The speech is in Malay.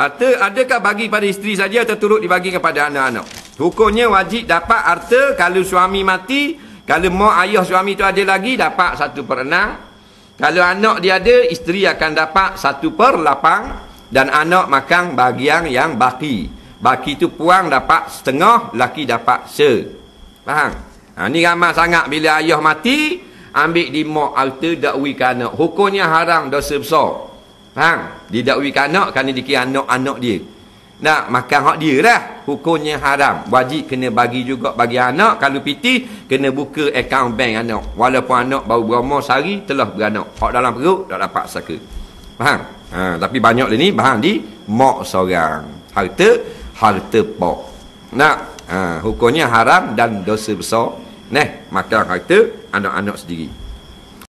Harta adakah bagi pada isteri saja atau turut dibagi kepada anak-anak? Hukumnya wajib dapat harta kalau suami mati, kalau mak ayah suami itu ada lagi dapat satu per enam. Kalau anak dia ada, isteri akan dapat satu per lapang dan anak makan bahagian yang baki. Baki itu puang dapat setengah, laki dapat se. Faham? Ha, ini ramai sangat bila ayah mati, ambil di mak harta dakwikan. ke anak. Hukumnya haram dosa besar. Faham? Dia dakwi ke anak kerana dikira anak-anak dia. Nak makan hak dia lah. Hukumnya haram. Wajib kena bagi juga bagi anak. Kalau piti, kena buka akaun bank anak. Walaupun anak baru berumur sehari, telah beranak. Hak dalam perut, tak dapat saka. Faham? Ha, tapi banyak ni, faham di? Mok seorang. Harta, harta pok. Nak? Ha, hukumnya haram dan dosa besar. Nah, makan harta anak-anak sendiri.